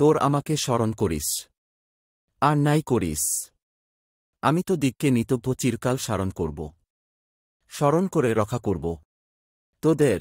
তোর আমাকে স্মরণ করিস আর নাই করিস আমি তো দিককে নিতব্য চিরকাল স্মরণ করব স্মরণ করে রক্ষা করব তোদের